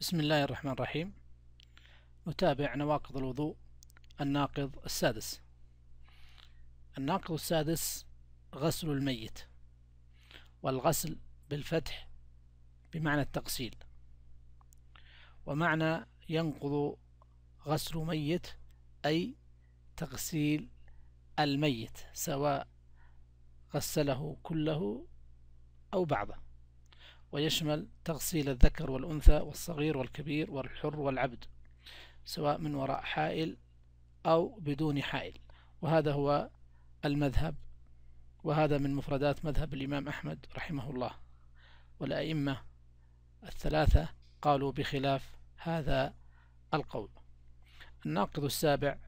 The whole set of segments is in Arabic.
بسم الله الرحمن الرحيم نتابع نواقض الوضوء الناقض السادس الناقض السادس غسل الميت والغسل بالفتح بمعنى التغسيل ومعنى ينقض غسل ميت أي تغسيل الميت سواء غسله كله أو بعضه ويشمل تغسيل الذكر والأنثى والصغير والكبير والحر والعبد سواء من وراء حائل أو بدون حائل وهذا هو المذهب وهذا من مفردات مذهب الإمام أحمد رحمه الله والأئمة الثلاثة قالوا بخلاف هذا القول الناقض السابع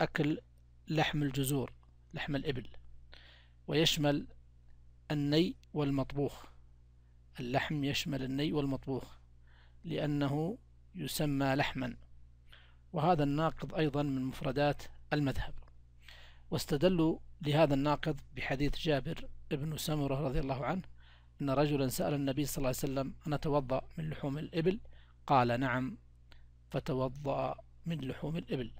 أكل لحم الجزور لحم الإبل ويشمل الني والمطبوخ اللحم يشمل الني والمطبوخ لأنه يسمى لحما وهذا الناقض أيضا من مفردات المذهب واستدلوا لهذا الناقض بحديث جابر بن سمرة رضي الله عنه أن رجلا سأل النبي صلى الله عليه وسلم أن أتوضأ من لحوم الإبل قال نعم فتوضأ من لحوم الإبل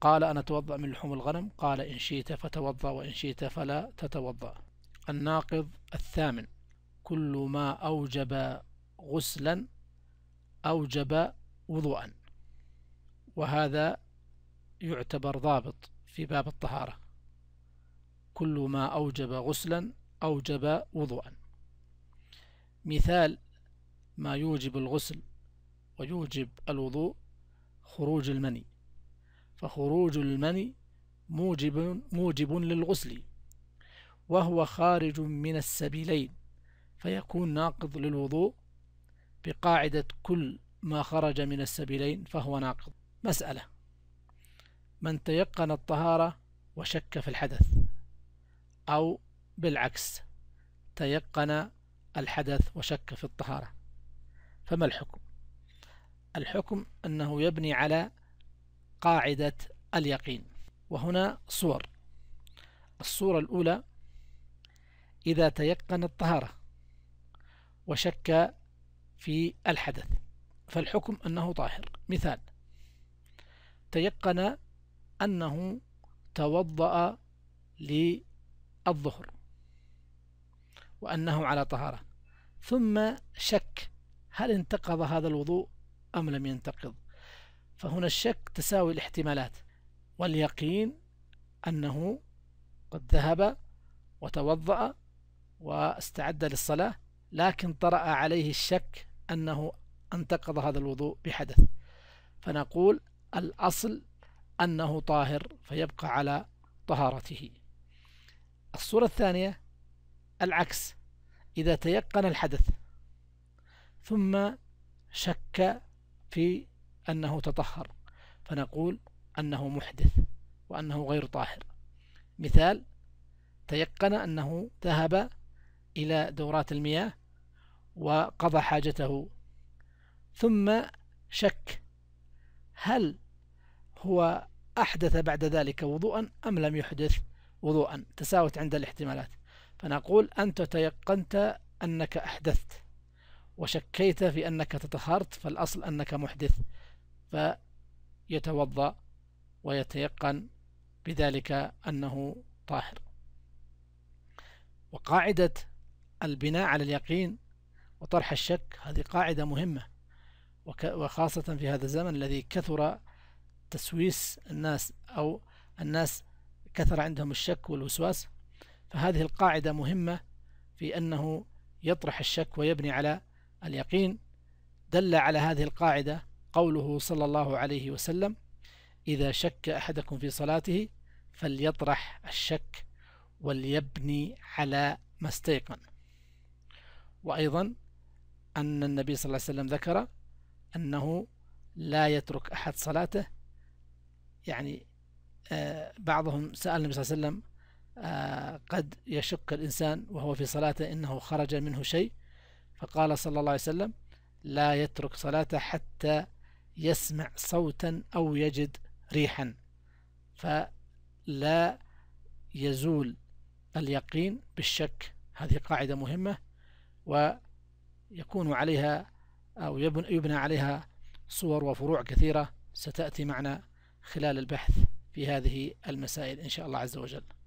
قال أنا أتوضأ من لحوم الغنم قال إن شئت فتوضأ وإن شئت فلا تتوضأ الناقض الثامن كل ما أوجب غسلا أوجب وضوءا وهذا يعتبر ضابط في باب الطهارة كل ما أوجب غسلا أوجب وضوءا مثال ما يوجب الغسل ويوجب الوضوء خروج المني فخروج المني موجب, موجب للغسل وهو خارج من السبيلين فيكون ناقض للوضوء بقاعدة كل ما خرج من السبيلين فهو ناقض مسألة من تيقن الطهارة وشك في الحدث أو بالعكس تيقن الحدث وشك في الطهارة فما الحكم الحكم أنه يبني على قاعدة اليقين وهنا صور الصورة الأولى إذا تيقن الطهارة وشك في الحدث فالحكم أنه طاهر مثال تيقن أنه توضأ للظهر وأنه على طهارة ثم شك هل انتقض هذا الوضوء أم لم ينتقض فهنا الشك تساوي الاحتمالات واليقين أنه قد ذهب وتوضأ واستعد للصلاة لكن طرأ عليه الشك أنه انتقض هذا الوضوء بحدث فنقول الأصل أنه طاهر فيبقى على طهارته الصورة الثانية العكس إذا تيقن الحدث ثم شك في أنه تطهر فنقول أنه محدث وأنه غير طاهر مثال تيقن أنه ذهب إلى دورات المياه وقضى حاجته ثم شك هل هو أحدث بعد ذلك وضوءا أم لم يحدث وضوءا تساوت عند الاحتمالات فنقول أنت تيقنت أنك أحدثت وشكيت في أنك تطهرت فالأصل أنك محدث فيتوضأ ويتيقن بذلك أنه طاهر وقاعدة البناء على اليقين وطرح الشك هذه قاعدة مهمة وخاصة في هذا الزمن الذي كثر تسويس الناس أو الناس كثر عندهم الشك والوسواس فهذه القاعدة مهمة في أنه يطرح الشك ويبني على اليقين دل على هذه القاعدة قوله صلى الله عليه وسلم إذا شك أحدكم في صلاته فليطرح الشك وليبني على ما استيقن وأيضا أن النبي صلى الله عليه وسلم ذكر أنه لا يترك أحد صلاته يعني آه، بعضهم سأل النبي صلى الله عليه وسلم آه، قد يشك الإنسان وهو في صلاته إنه خرج منه شيء فقال صلى الله عليه وسلم لا يترك صلاته حتى يسمع صوتا أو يجد ريحا فلا يزول اليقين بالشك هذه قاعدة مهمة و يكون عليها أو يبنى عليها صور وفروع كثيرة ستأتي معنا خلال البحث في هذه المسائل إن شاء الله عز وجل